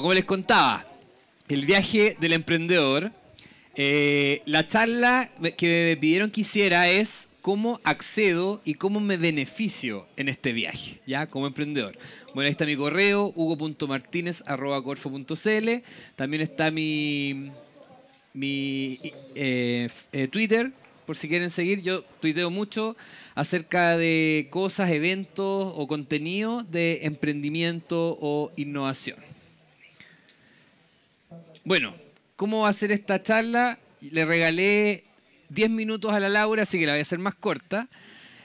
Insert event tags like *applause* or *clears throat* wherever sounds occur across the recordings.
como les contaba, el viaje del emprendedor. Eh, la charla que me pidieron que hiciera es cómo accedo y cómo me beneficio en este viaje, ¿ya? Como emprendedor. Bueno, ahí está mi correo, hugo.martinez.corfo.cl. También está mi, mi eh, eh, Twitter, por si quieren seguir. Yo tuiteo mucho acerca de cosas, eventos o contenido de emprendimiento o innovación. Bueno, ¿cómo va a ser esta charla? Le regalé 10 minutos a la Laura, así que la voy a hacer más corta.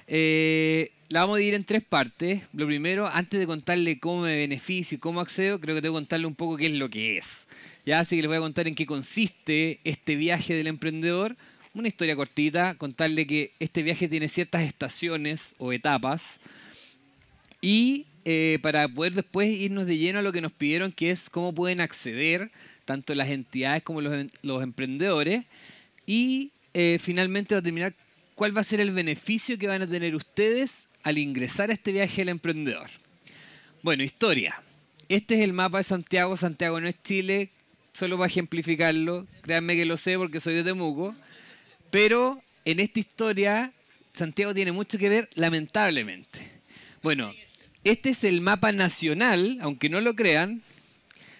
Eh, la vamos a dividir en tres partes. Lo primero, antes de contarle cómo me beneficio y cómo accedo, creo que tengo que contarle un poco qué es lo que es. Ya, así que les voy a contar en qué consiste este viaje del emprendedor. Una historia cortita, contarle que este viaje tiene ciertas estaciones o etapas. Y eh, para poder después irnos de lleno a lo que nos pidieron, que es cómo pueden acceder tanto las entidades como los, em-, emprendedores. Y eh, finalmente determinar cuál va a ser el beneficio que van a tener ustedes al ingresar a este viaje del emprendedor. Bueno, historia. Este es el mapa de Santiago. Santiago no es Chile, solo para ejemplificarlo. Créanme que lo sé porque soy de Temuco. Pero en esta historia, Santiago tiene mucho que ver, lamentablemente. Bueno, este es el mapa nacional, aunque no lo crean,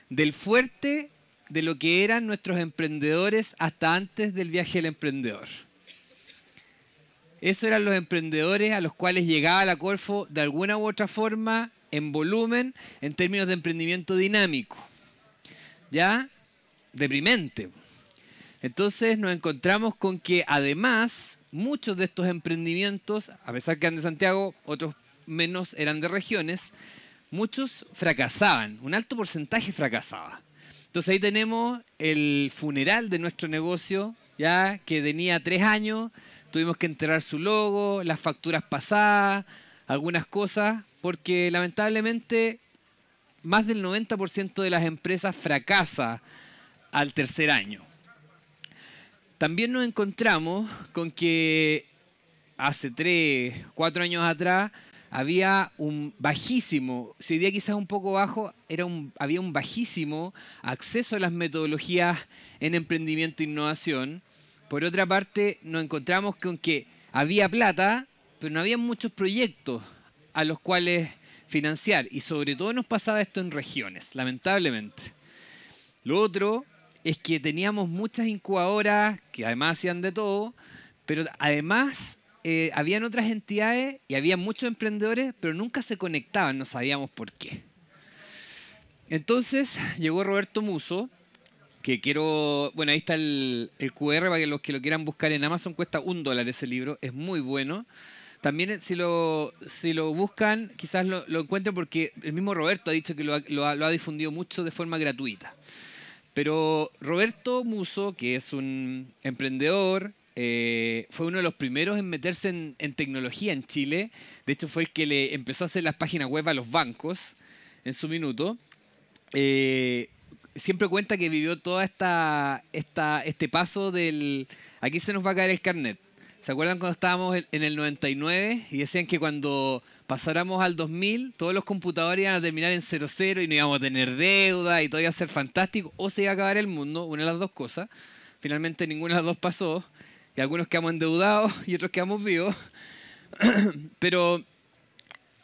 del fuerte de lo que eran nuestros emprendedores hasta antes del viaje del emprendedor. Esos eran los emprendedores a los cuales llegaba la Corfo de alguna u otra forma en volumen en términos de emprendimiento dinámico. ¿Ya? Deprimente. Entonces nos encontramos con que además muchos de estos emprendimientos, a pesar que eran de Santiago, otros menos eran de regiones, muchos fracasaban, un alto porcentaje fracasaba. Entonces ahí tenemos el funeral de nuestro negocio, ya que tenía tres años, tuvimos que enterrar su logo, las facturas pasadas, algunas cosas, porque lamentablemente más del 90% de las empresas fracasa al tercer año. También nos encontramos con que hace tres, cuatro años atrás había un bajísimo, si hoy día quizás un poco bajo, era un, había un bajísimo acceso a las metodologías en emprendimiento e innovación. Por otra parte, nos encontramos con que había plata, pero no había muchos proyectos a los cuales financiar. Y sobre todo nos pasaba esto en regiones, lamentablemente. Lo otro es que teníamos muchas incubadoras que además hacían de todo, pero además eh, habían otras entidades y había muchos emprendedores, pero nunca se conectaban, no sabíamos por qué. Entonces llegó Roberto Muso, que quiero, bueno, ahí está el, el QR para que los que lo quieran buscar en Amazon, cuesta un dólar ese libro, es muy bueno. También eh, si lo, si lo buscan, quizás lo, lo encuentren porque el mismo Roberto ha dicho que lo lo ha, difundido mucho de forma gratuita. Pero Roberto Muso, que es un emprendedor, eh, fue uno de los primeros en meterse en, tecnología en Chile. De hecho, fue el que le empezó a hacer las páginas web a los bancos en su minuto. Eh, siempre cuenta que vivió toda esta, este paso del... Aquí se nos va a caer el carnet. ¿Se acuerdan cuando estábamos en el 99 y decían que cuando pasáramos al 2000 todos los computadores iban a terminar en 00 y no íbamos a tener deuda y todo iba a ser fantástico o se iba a acabar el mundo, una de las dos cosas. Finalmente ninguna de las dos pasó y algunos quedamos endeudados *laughs* y otros quedamos vivos. *coughs* Pero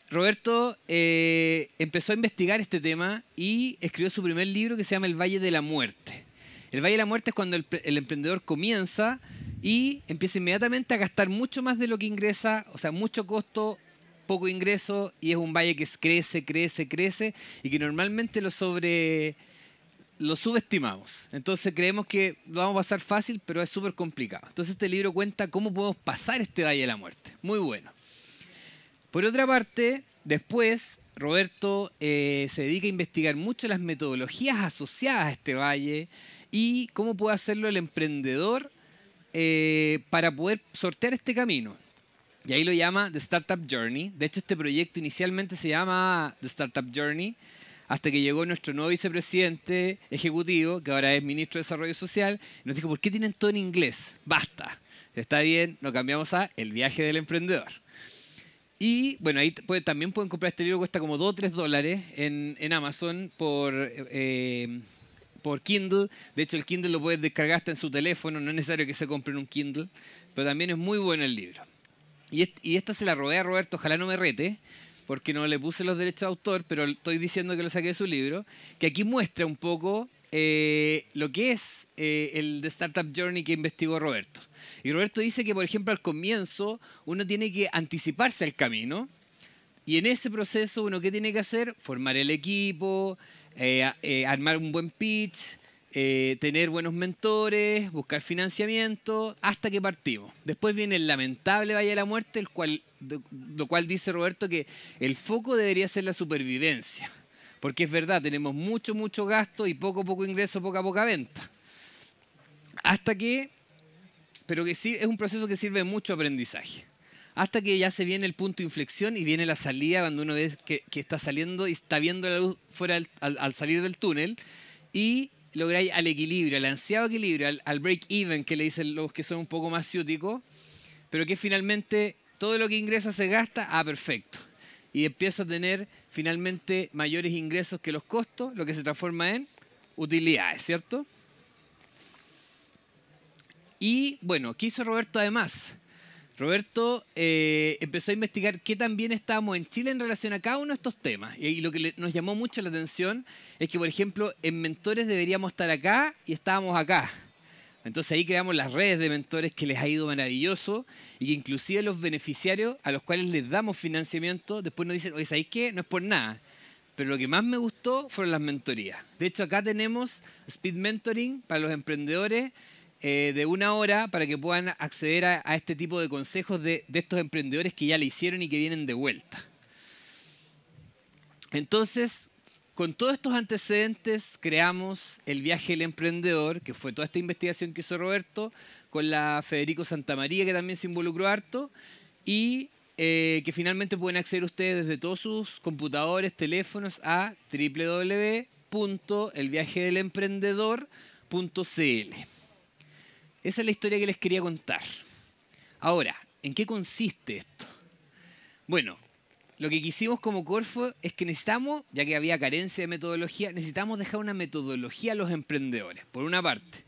Roberto eh, empezó a investigar este tema y escribió su primer libro que se llama El Valle de la Muerte. El Valle de la Muerte es cuando el, el emprendedor comienza y empieza inmediatamente a gastar mucho más de lo que ingresa, o sea, mucho costo, poco ingreso, y es un valle que crece, crece, crece, y que normalmente lo sobre lo subestimamos. Entonces creemos que lo vamos a pasar fácil, pero es súper complicado. Entonces este libro cuenta cómo podemos pasar este Valle de la Muerte. Muy bueno. Por otra parte, después Roberto eh, se dedica a investigar mucho las metodologías asociadas a este valle y cómo puede hacerlo el emprendedor eh, para poder sortear este camino. Y ahí lo llama The Startup Journey. De hecho, este proyecto inicialmente se llama The Startup Journey hasta que llegó nuestro nuevo vicepresidente ejecutivo, que ahora es ministro de Desarrollo Social, y nos dijo, ¿por qué tienen todo en inglés? Basta. Está bien, lo cambiamos a El viaje del emprendedor. Y bueno, ahí también pueden comprar este libro, cuesta como 2 o 3 dólares en, Amazon por, eh, por Kindle. De hecho, el Kindle lo puedes descargar hasta en su teléfono, no es necesario que se compre en un Kindle, pero también es muy bueno el libro. Y, y esta se la robé a Roberto, ojalá no me rete, porque no le puse los derechos de autor, pero estoy diciendo que lo saqué de su libro, que aquí muestra un poco eh, lo que es eh, el de Startup Journey que investigó Roberto. Y Roberto dice que, por ejemplo, al comienzo uno tiene que anticiparse al camino y en ese proceso uno qué tiene que hacer? Formar el equipo, eh, armar un buen pitch, eh, tener buenos mentores, buscar financiamiento, hasta que partimos. Después viene el lamentable Valle de la Muerte, el cual, lo cual dice Roberto que el foco debería ser la supervivencia. Porque es verdad, tenemos mucho, mucho gasto y poco, poco ingreso, poca, poca venta. Hasta que, pero que sí, es un proceso que sirve mucho aprendizaje. Hasta que ya se viene el punto de inflexión y viene la salida cuando uno ve que, está saliendo y está viendo la luz fuera al, al salir del túnel. Y lográis al equilibrio, al ansiado equilibrio, al, break-even que le dicen los que son un poco más ciúticos, pero que finalmente todo lo que ingresa se gasta, a ah, perfecto. Y empiezo a tener finalmente mayores ingresos que los costos, lo que se transforma en utilidades, ¿cierto? Y bueno, ¿qué hizo Roberto además? Roberto eh, empezó a investigar qué también estábamos en Chile en relación a cada uno de estos temas. Y, lo que nos llamó mucho la atención es que, por ejemplo, en Mentores deberíamos estar acá y estábamos acá. Entonces ahí creamos las redes de mentores que les ha ido maravilloso y que inclusive los beneficiarios a los cuales les damos financiamiento después nos dicen, oye, ¿sabéis qué? No es por nada. Pero lo que más me gustó fueron las mentorías. De hecho, acá tenemos Speed Mentoring para los emprendedores eh, de una hora para que puedan acceder a, este tipo de consejos de, estos emprendedores que ya le hicieron y que vienen de vuelta. Entonces, con todos estos antecedentes creamos el viaje del emprendedor, que fue toda esta investigación que hizo Roberto, con la Federico Santamaría, que también se involucró harto, y eh, que finalmente pueden acceder ustedes desde todos sus computadores, teléfonos, a www.elviajedelemprendedor.cl. Esa es la historia que les quería contar. Ahora, ¿en qué consiste esto? Bueno, lo que quisimos como Corfo es que necesitamos, ya que había carencia de metodología, necesitamos dejar una metodología a los emprendedores, por una parte.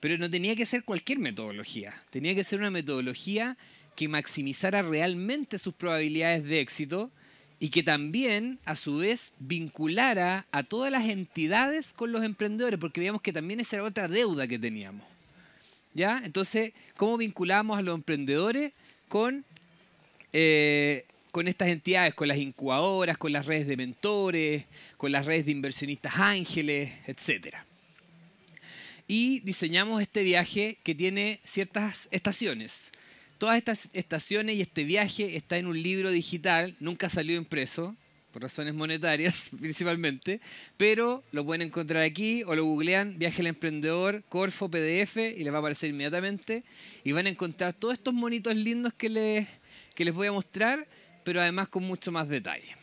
Pero no tenía que ser cualquier metodología, tenía que ser una metodología que maximizara realmente sus probabilidades de éxito y que también, a su vez, vinculara a todas las entidades con los emprendedores, porque veíamos que también esa era otra deuda que teníamos. Entonces, ¿cómo vinculamos a los emprendedores con, eh, con estas entidades, con las incubadoras, con las redes de mentores, con las redes de inversionistas ángeles, etcétera? Y diseñamos este viaje que tiene ciertas estaciones. Todas estas estaciones y este viaje está en un libro digital, nunca salió impreso, por razones monetarias *laughs* principalmente, pero lo pueden encontrar aquí o lo googlean Viaje al Emprendedor, Corfo, PDF y les va a aparecer inmediatamente y van a encontrar todos estos monitos lindos que les, les voy a mostrar, pero además con mucho más detalle.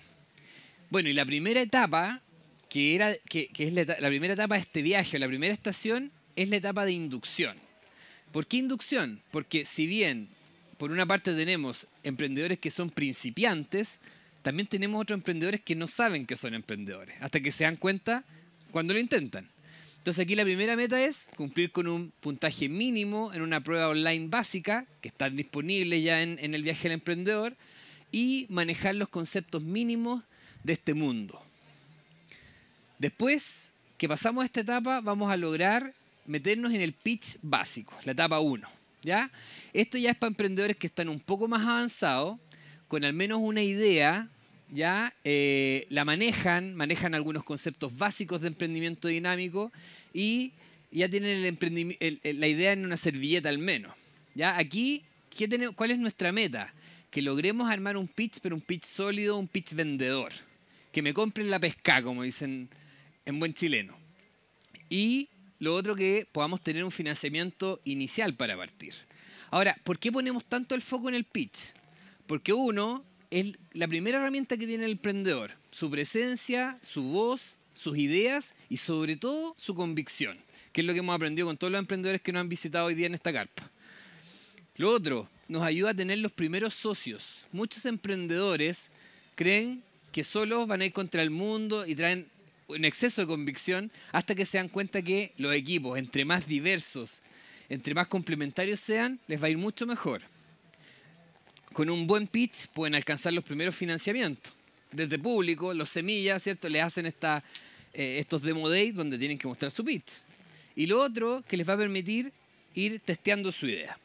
Bueno, y la primera etapa, que, era, que, es la, primera etapa de este viaje, la primera estación, es la etapa de inducción. ¿Por qué inducción? Porque si bien por una parte tenemos emprendedores que son principiantes, también tenemos otros emprendedores que no saben que son emprendedores, hasta que se dan cuenta cuando lo intentan. Entonces aquí la primera meta es cumplir con un puntaje mínimo en una prueba online básica, que está disponible ya en, el viaje al emprendedor, y manejar los conceptos mínimos de este mundo. Después que pasamos a esta etapa, vamos a lograr meternos en el pitch básico, la etapa 1. ¿ya? Esto ya es para emprendedores que están un poco más avanzados, con al menos una idea ¿ya? Eh, la manejan, manejan algunos conceptos básicos de emprendimiento dinámico y ya tienen la idea en una servilleta al menos. ¿ya? Aquí, ¿qué tenemos? ¿cuál es nuestra meta? Que logremos armar un pitch, pero un pitch sólido, un pitch vendedor. Que me compren la pesca, como dicen en buen chileno. Y lo otro que podamos tener un financiamiento inicial para partir. Ahora, ¿por qué ponemos tanto el foco en el pitch? Porque uno, es la primera herramienta que tiene el emprendedor. Su presencia, su voz, sus ideas y sobre todo su convicción, que es lo que hemos aprendido con todos los emprendedores que nos han visitado hoy día en esta carpa. Lo otro, nos ayuda a tener los primeros socios. Muchos emprendedores creen que solos van a ir contra el mundo y traen un exceso de convicción hasta que se dan cuenta que los equipos, entre más diversos, entre más complementarios sean, les va a ir mucho mejor con un buen pitch pueden alcanzar los primeros financiamientos. Desde público, los semillas, ¿cierto? Le hacen esta, eh, estos demo days donde tienen que mostrar su pitch. Y lo otro que les va a permitir ir testeando su idea.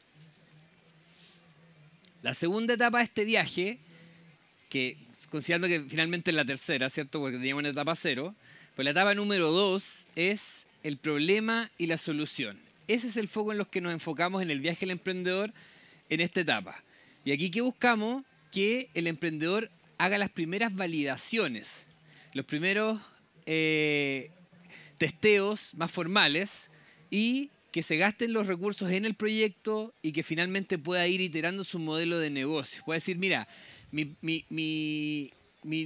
La segunda etapa de este viaje, que considerando que finalmente es la tercera, ¿cierto? Porque teníamos una etapa cero, pues la etapa número dos es el problema y la solución. Ese es el foco en los que nos enfocamos en el viaje del emprendedor en esta etapa. Y aquí que buscamos que el emprendedor haga las primeras validaciones, los primeros eh, testeos más formales y que se gasten los recursos en el proyecto y que finalmente pueda ir iterando su modelo de negocio. Puede decir, mira, mi,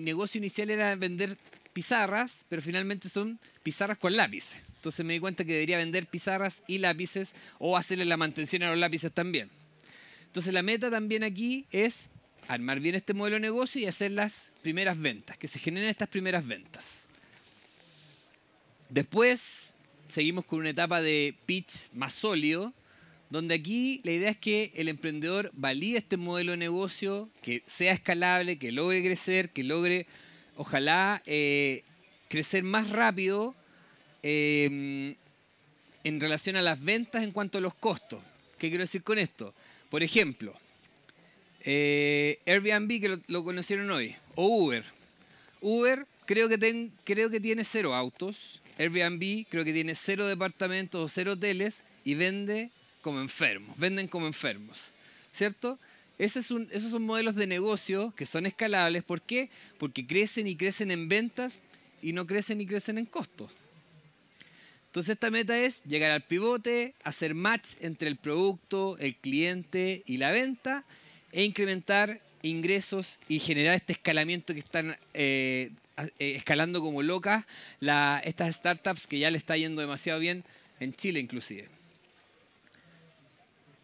negocio inicial era vender pizarras, pero finalmente son pizarras con lápices. Entonces me di cuenta que debería vender pizarras y lápices o hacerle la mantención a los lápices también. Entonces la meta también aquí es armar bien este modelo de negocio y hacer las primeras ventas, que se generen estas primeras ventas. Después seguimos con una etapa de pitch más sólido, donde aquí la idea es que el emprendedor valide este modelo de negocio, que sea escalable, que logre crecer, que logre, ojalá, eh, crecer más rápido eh, en relación a las ventas en cuanto a los costos. ¿Qué quiero decir con esto? Por ejemplo, eh, Airbnb, que lo, conocieron hoy, o Uber. Uber creo que, tiene cero autos, Airbnb creo que tiene cero departamentos o cero hoteles y vende como enfermos, venden como enfermos, ¿cierto? esos son modelos de negocio que son escalables. ¿Por qué? Porque crecen y crecen en ventas y no crecen y crecen en costos. Entonces esta meta es llegar al pivote, hacer match entre el producto, el cliente y la venta e incrementar ingresos y generar este escalamiento que están eh, eh, escalando como locas estas startups que ya le está yendo demasiado bien en Chile inclusive.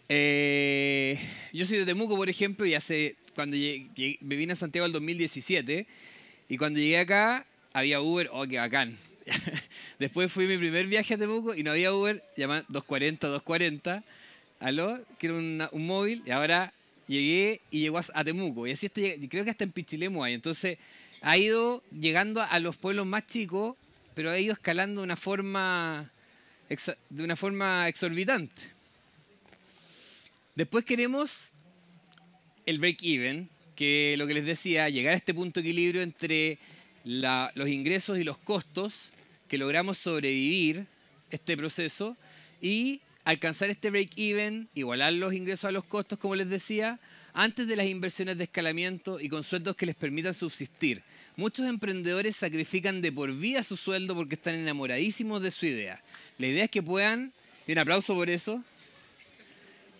Eh, yo soy de Temuco, por ejemplo, y hace cuando me vine a Santiago el 2017 y cuando llegué acá había Uber, oh, qué bacán, *laughs* Después fui mi primer viaje a Temuco y no había Uber, llaman 240, 240, aló, que era un móvil, y ahora llegué y llegó a, Temuco. Y así creo que hasta en Pichilemo hay. Entonces ha ido llegando a los pueblos más chicos, pero ha ido escalando de una forma, de una forma exorbitante. Después queremos el break-even, que lo que les decía, llegar a este punto de equilibrio entre los ingresos y los costos, que logramos sobrevivir este proceso y alcanzar este break-even, igualar los ingresos a los costos, como les decía, antes de las inversiones de escalamiento y con sueldos que les permitan subsistir. Muchos emprendedores sacrifican de por vida su sueldo porque están enamoradísimos de su idea. La idea es que puedan, bien un aplauso por eso.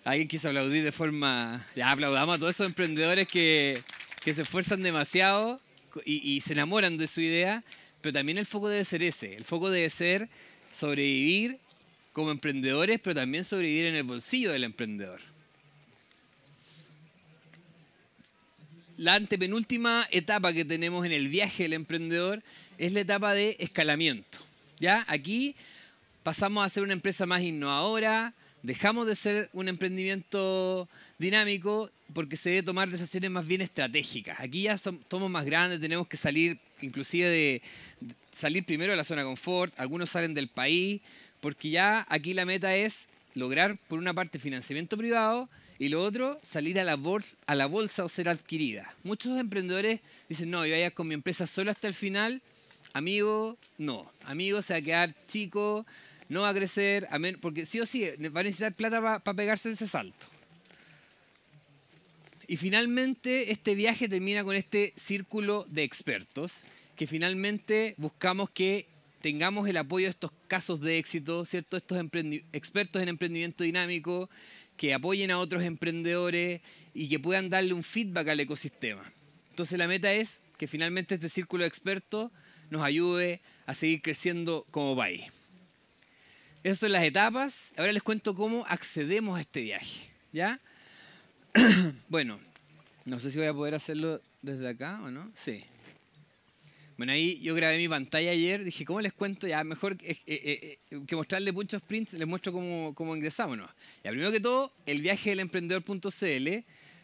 Alguien quiso aplaudir de forma... Ya aplaudamos a todos esos emprendedores que, que se esfuerzan demasiado y, se enamoran de su idea, pero también el foco debe ser ese. El foco debe ser sobrevivir como emprendedores, pero también sobrevivir en el bolsillo del emprendedor. La antepenúltima etapa que tenemos en el viaje del emprendedor es la etapa de escalamiento. ¿ya? Aquí pasamos a ser una empresa más innovadora, Dejamos de ser un emprendimiento dinámico porque se debe tomar decisiones más bien estratégicas. Aquí ya somos más grandes, tenemos que salir inclusive de, salir primero de la zona de confort, algunos salen del país, porque ya aquí la meta es lograr por una parte financiamiento privado y lo otro salir a la, bolsa, a la bolsa o ser adquirida. Muchos emprendedores dicen, no, yo voy a ir con mi empresa solo hasta el final, amigo, no, amigo se va a quedar chico, no va a crecer, porque sí o sí eh, va a necesitar plata para pegarse ese salto. Y finalmente este viaje termina con este círculo de expertos, que finalmente buscamos que tengamos el apoyo de estos casos de éxito, ¿cierto? Estos expertos en emprendimiento dinámico, que apoyen a otros emprendedores y que puedan darle un feedback al ecosistema. Entonces la meta es que finalmente este círculo de expertos nos ayude a seguir creciendo como país. Esas son las etapas. Ahora les cuento cómo accedemos a este viaje. ¿Ya? *clears throat* bueno, no sé si voy a poder hacerlo desde acá o no. Sí. Bueno, ahí yo grabé mi pantalla ayer. Dije, ¿cómo les cuento? Ya, mejor que eh, eh, eh, mostrarle muchos prints, les muestro cómo, cómo ingresamos. ¿no? Ya, primero que todo, el viaje del emprendedor.cl.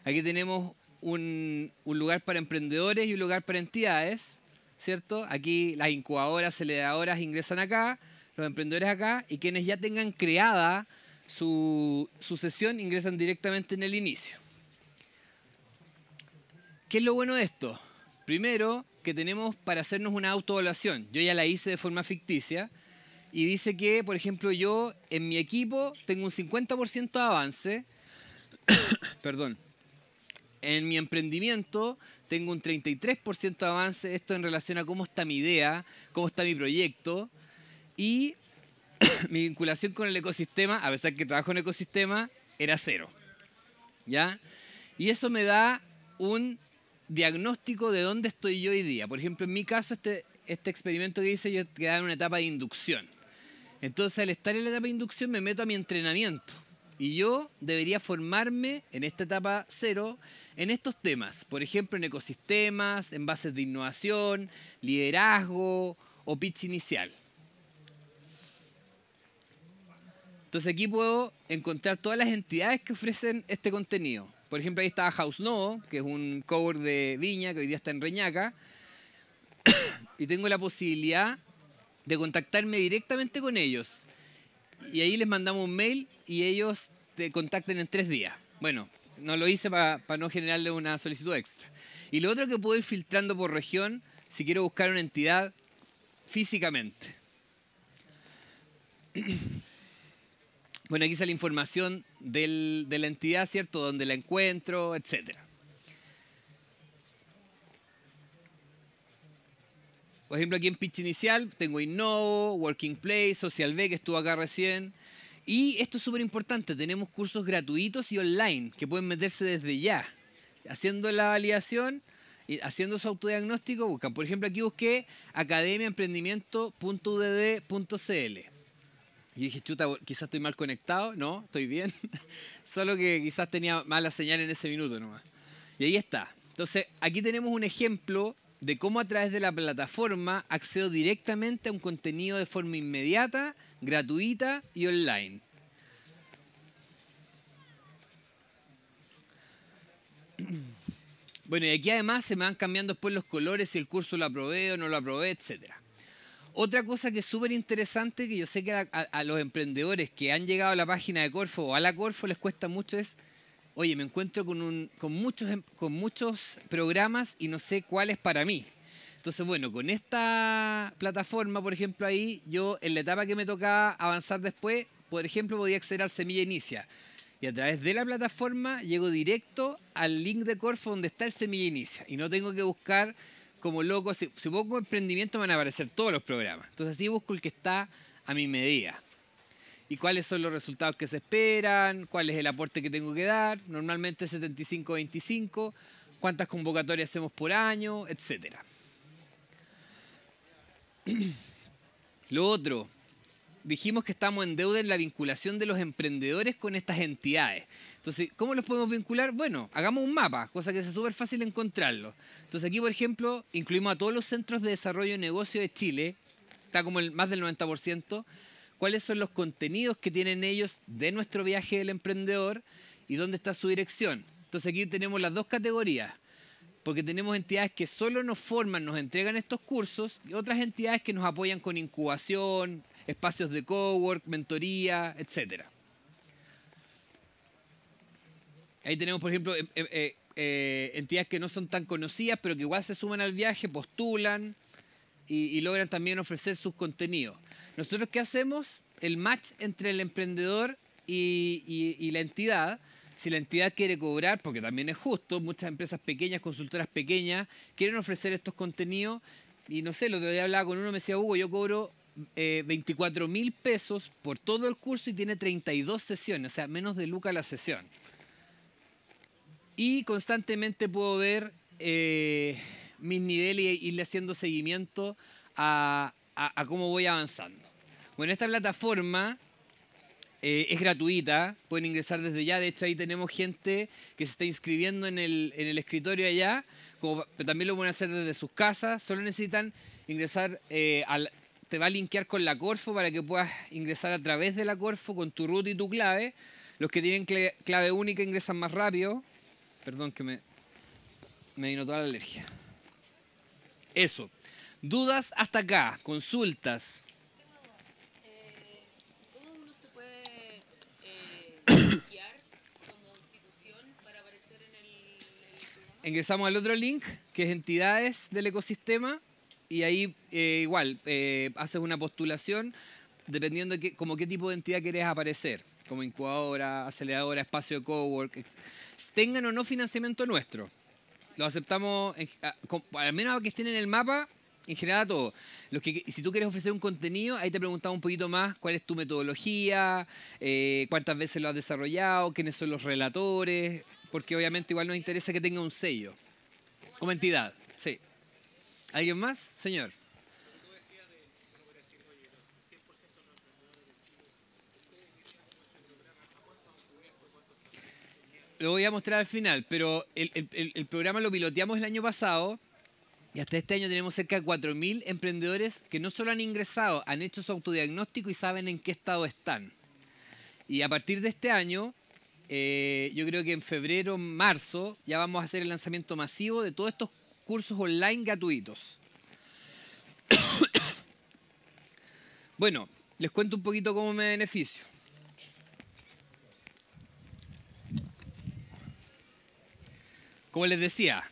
Aquí tenemos un, un lugar para emprendedores y un lugar para entidades, ¿cierto? Aquí las incubadoras, aceleradoras ingresan acá los emprendedores acá y quienes ya tengan creada su, su sesión ingresan directamente en el inicio. ¿Qué es lo bueno de esto? Primero, que tenemos para hacernos una autoevaluación. Yo ya la hice de forma ficticia y dice que, por ejemplo, yo en mi equipo tengo un 50% de avance. *coughs* Perdón. En mi emprendimiento tengo un 33% de avance, esto en relación a cómo está mi idea, cómo está mi proyecto. Y *coughs* mi vinculación con el ecosistema, a pesar que trabajo en ecosistema, era cero. ¿Ya? Y eso me da un diagnóstico de dónde estoy yo hoy día. Por ejemplo, en mi caso, este, este experimento que hice yo quedaba en una etapa de inducción. Entonces, al estar en la etapa de inducción, me meto a mi entrenamiento. Y yo debería formarme en esta etapa cero en estos temas. Por ejemplo, en ecosistemas, en bases de innovación, liderazgo o pitch inicial. Entonces aquí puedo encontrar todas las entidades que ofrecen este contenido. Por ejemplo, ahí está House No, que es un cover de Viña, que hoy día está en Reñaca. *coughs* y tengo la posibilidad de contactarme directamente con ellos. Y ahí les mandamos un mail y ellos te contacten en tres días. Bueno, no lo hice para no generarle una solicitud extra. Y lo otro que puedo ir filtrando por región si quiero buscar una entidad físicamente. *coughs* Bueno, aquí está la información de la entidad, ¿cierto? Donde la encuentro, etcétera. Por ejemplo, aquí en pitch inicial tengo Innovo, Working Place, Social B, que estuvo acá recién. Y esto es súper importante, tenemos cursos gratuitos y online que pueden meterse desde ya. Haciendo la validación, y haciendo su autodiagnóstico, buscan. Por ejemplo, aquí busqué academiaemprendimiento.udd.cl y dije, chuta, quizás estoy mal conectado, no, estoy bien. *laughs* Solo que quizás tenía mala señal en ese minuto nomás. Y ahí está. Entonces, aquí tenemos un ejemplo de cómo a través de la plataforma accedo directamente a un contenido de forma inmediata, gratuita y online. *clears throat* Bueno, y aquí además se me van cambiando después los colores si el curso lo aprobé o no lo aprobé, etcétera. Otra cosa que es súper interesante, que yo sé que a, los emprendedores que han llegado a la página de Corfo o a la Corfo les cuesta mucho es, oye, me encuentro con, con, muchos, em, con muchos programas y no sé cuál es para mí. Entonces, bueno, con esta plataforma, por ejemplo, ahí, yo en la etapa que me tocaba avanzar después, por ejemplo, podía acceder al Semilla Inicia. Y a través de la plataforma llego directo al link de Corfo donde está el Semilla Inicia. Y no tengo que buscar como loco, si, busco emprendimiento van a aparecer todos los programas. Entonces así busco el que está a mi medida. ¿Y cuáles son los resultados que se esperan? ¿Cuál es el aporte que tengo que dar? Normalmente 75-25. ¿Cuántas convocatorias hacemos por año? Etcétera. *clears throat* Lo otro, dijimos que estamos en deuda en la vinculación de los emprendedores con estas entidades. Entonces, ¿cómo los podemos vincular? Bueno, hagamos un mapa, cosa que es súper fácil encontrarlo. Entonces, aquí, por ejemplo, incluimos a todos los centros de desarrollo y negocio de Chile, está como el, más del 90%, cuáles son los contenidos que tienen ellos de nuestro viaje del emprendedor y dónde está su dirección. Entonces, aquí tenemos las dos categorías porque tenemos entidades que solo nos forman, nos entregan estos cursos y otras entidades que nos apoyan con incubación, espacios de cowork, mentoría, etc. Ahí tenemos, por ejemplo, em, em, eh, eh, entidades que no son tan conocidas, pero que igual se suman al viaje, postulan y, logran también ofrecer sus contenidos. Nosotros qué hacemos? El match entre el emprendedor y, y la entidad si la entidad quiere cobrar, porque también es justo, muchas empresas pequeñas, consultoras pequeñas, quieren ofrecer estos contenidos. Y no sé, el otro día hablaba con uno, me decía, Hugo, yo cobro eh, 24 mil pesos por todo el curso y tiene 32 sesiones, o sea, menos de Luca la sesión. Y constantemente puedo ver eh, mis niveles e irle haciendo seguimiento a, cómo voy avanzando. Bueno, esta plataforma eh, es gratuita, pueden ingresar desde ya. De hecho, ahí tenemos gente que se está inscribiendo en el, escritorio allá, pero también lo pueden hacer desde sus casas. Solo necesitan ingresar eh, al, te va a linkear con la Corfo para que puedas ingresar a través de la Corfo con tu root y tu clave. Los que tienen clave, única ingresan más rápido. Perdón que me, me vino toda la alergia. Eso. Dudas hasta acá, consultas. Eh, se puede eh, *coughs* como institución para aparecer en el ingresamos al otro link, que es entidades del ecosistema. Y ahí eh, igual, eh, haces una postulación dependiendo de qué, como qué tipo de entidad querés aparecer, como incubadora, aceleradora, espacio de cowork, tengan o no financiamiento nuestro. Lo aceptamos, ah, al menos que estén en el mapa, en general a todo. Los que, si tú quieres ofrecer un contenido, ahí te preguntamos un poquito más cuál es tu metodología, eh, cuántas veces lo has desarrollado, quiénes son los relatores, porque obviamente igual nos interesa que tenga un sello como entidad. Sí. ¿Alguien más? Señor. Lo voy a mostrar al final, pero el, programa lo piloteamos el año pasado y hasta este año tenemos cerca de 4.000 emprendedores que no solo han ingresado, han hecho su autodiagnóstico y saben en qué estado están. Y a partir de este año, eh, yo creo que en febrero, marzo, ya vamos a hacer el lanzamiento masivo de todos estos cursos online gratuitos. *coughs* bueno, les cuento un poquito cómo me beneficio. Como les decía,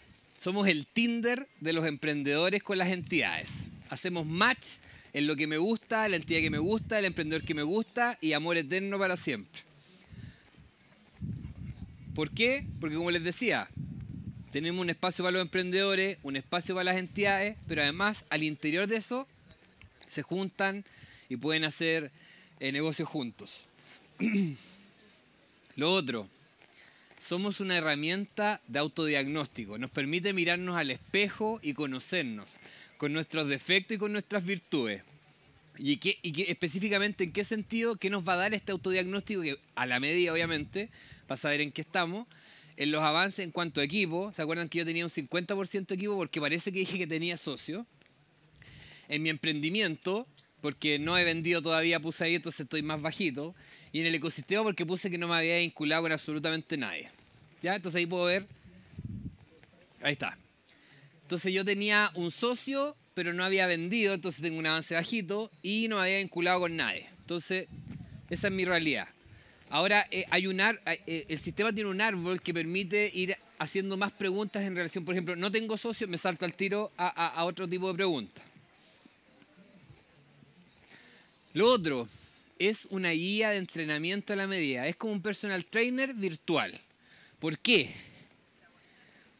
somos el Tinder de los emprendedores con las entidades. Hacemos match en lo que me gusta, la entidad que me gusta, el emprendedor que me gusta y amor eterno para siempre. ¿Por qué? Porque como les decía, tenemos un espacio para los emprendedores, un espacio para las entidades, pero además al interior de eso se juntan y pueden hacer eh, negocios juntos. *clears throat* Lo otro, somos una herramienta de autodiagnóstico. Nos permite mirarnos al espejo y conocernos, con nuestros defectos y con nuestras virtudes. ¿Y, específicamente en qué sentido? ¿Qué nos va a dar este autodiagnóstico? Que a la medida, obviamente, para saber en qué estamos en los avances en cuanto a equipo, ¿se acuerdan que yo tenía un 50% de equipo porque parece que dije que tenía socio? En mi emprendimiento, porque no he vendido todavía, puse ahí, entonces estoy más bajito. Y en el ecosistema porque puse que no me había vinculado con absolutamente nadie. ¿Ya? Entonces ahí puedo ver. Ahí está. Entonces yo tenía un socio, pero no había vendido, entonces tengo un avance bajito y no había vinculado con nadie. Entonces, esa es mi realidad. Ahora eh, hay un eh, eh, el sistema tiene un árbol que permite ir haciendo más preguntas en relación, por ejemplo, no tengo socio, me salto al tiro a, a otro tipo de preguntas. Lo otro es una guía de entrenamiento a la medida. Es como un personal trainer virtual. ¿Por qué?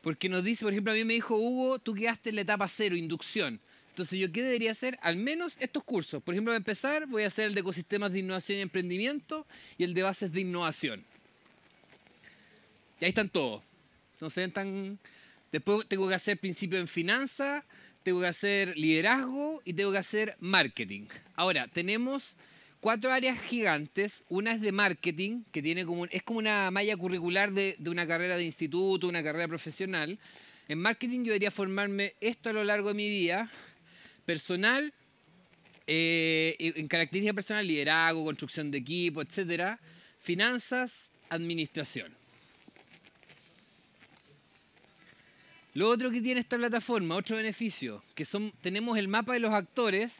Porque nos dice, por ejemplo, a mí me dijo Hugo, tú quedaste en la etapa cero, inducción. Entonces, ¿yo qué debería hacer? Al menos estos cursos. Por ejemplo, para empezar, voy a hacer el de ecosistemas de innovación y emprendimiento y el de bases de innovación. Y ahí están todos. Entonces Después tengo que hacer principio en finanzas, tengo que hacer liderazgo y tengo que hacer marketing. Ahora, tenemos cuatro áreas gigantes. Una es de marketing, que tiene como es como una malla curricular de una carrera de instituto, una carrera profesional. En marketing yo debería formarme esto a lo largo de mi vida, Personal, eh, en característica personal, liderazgo, construcción de equipo, etcétera. Finanzas, administración. Lo otro que tiene esta plataforma, otro beneficio, que son, tenemos el mapa de los actores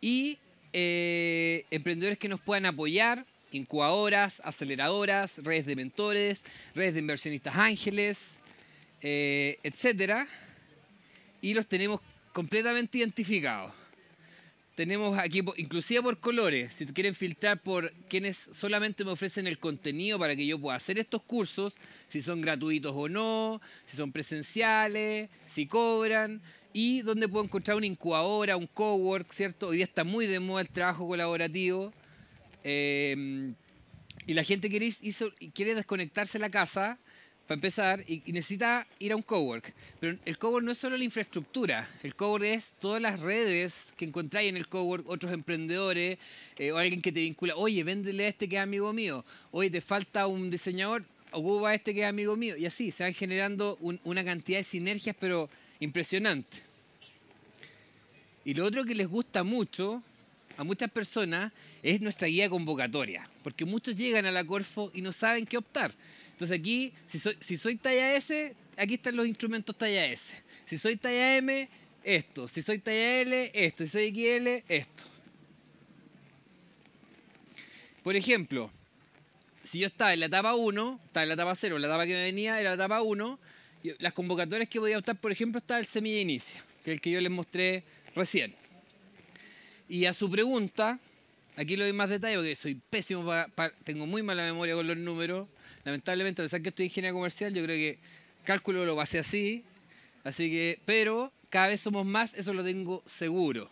y eh, emprendedores que nos puedan apoyar, incubadoras, aceleradoras, redes de mentores, redes de inversionistas ángeles, eh, etcétera. Y los tenemos completamente identificados. Tenemos aquí, inclusive por colores, si quieren filtrar por quienes solamente me ofrecen el contenido para que yo pueda hacer estos cursos, si son gratuitos o no, si son presenciales, si cobran, y donde puedo encontrar una incubadora, un cowork, ¿cierto? Hoy día está muy de moda el trabajo colaborativo. Eh, y la gente quiere, quiere desconectarse de la casa para empezar, y necesita ir a un cowork. Pero el cowork no es solo la infraestructura, el cowork es todas las redes que encontráis en el cowork, otros emprendedores, eh, o alguien que te vincula, oye, véndele a este que es amigo mío, oye, te falta un diseñador, ocupa a este que es amigo mío, y así, se van generando una cantidad de sinergias, pero impresionante. Y lo otro que les gusta mucho a muchas personas es nuestra guía convocatoria, porque muchos llegan a la Corfo y no saben qué optar. Entonces aquí, si soy, talla S, aquí están los instrumentos talla S. Si soy talla M, esto. Si soy talla L, esto. Si soy XL, esto. Por ejemplo, si yo estaba en la etapa 1, estaba en la etapa 0, la etapa que me venía era la etapa 1, las convocatorias que podía optar, por ejemplo, estaba el semilla inicio, que es el que yo les mostré recién. Y a su pregunta, aquí lo doy más detalle porque soy pésimo, tengo muy mala memoria con los números, Lamentablemente, a pesar que estoy ingeniero comercial, yo creo que cálculo lo pasé así. Así que, pero cada vez somos más, eso lo tengo seguro.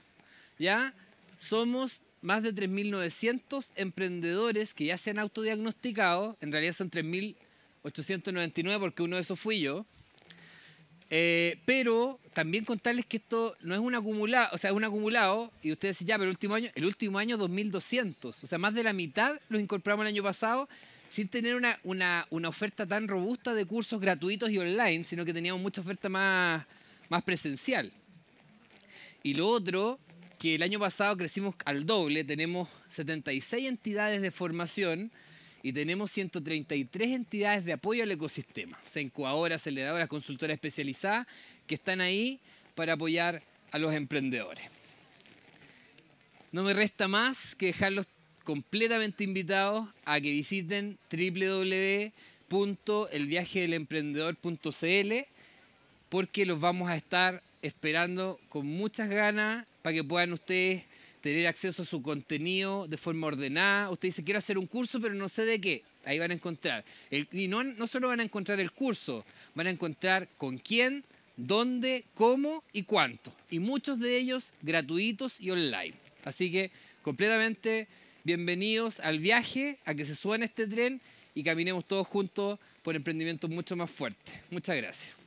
¿Ya? Somos más de 3.900 emprendedores que ya se han autodiagnosticado. En realidad son 3.899 porque uno de esos fui yo. Eh, pero también contarles que esto no es un acumulado, o sea, es un acumulado, y ustedes ya, pero el último año, el último año 2.200, o sea, más de la mitad los incorporamos el año pasado, sin tener una, oferta tan robusta de cursos gratuitos y online, sino que teníamos mucha oferta más, presencial. Y lo otro, que el año pasado crecimos al doble, tenemos 76 entidades de formación y tenemos 133 entidades de apoyo al ecosistema, o sea, incubadoras, aceleradoras, consultoras especializadas, que están ahí para apoyar a los emprendedores. No me resta más que dejarlos completamente invitados a que visiten www.elviajedelemprendedor.cl porque los vamos a estar esperando con muchas ganas para que puedan ustedes tener acceso a su contenido de forma ordenada. Usted dice, quiero hacer un curso, pero no sé de qué. Ahí van a encontrar. y no, no solo van a encontrar el curso, van a encontrar con quién, dónde, cómo y cuánto. Y muchos de ellos gratuitos y online. Así que completamente bienvenidos al viaje, a que se suene este tren y caminemos todos juntos por emprendimientos mucho más fuertes. Muchas gracias.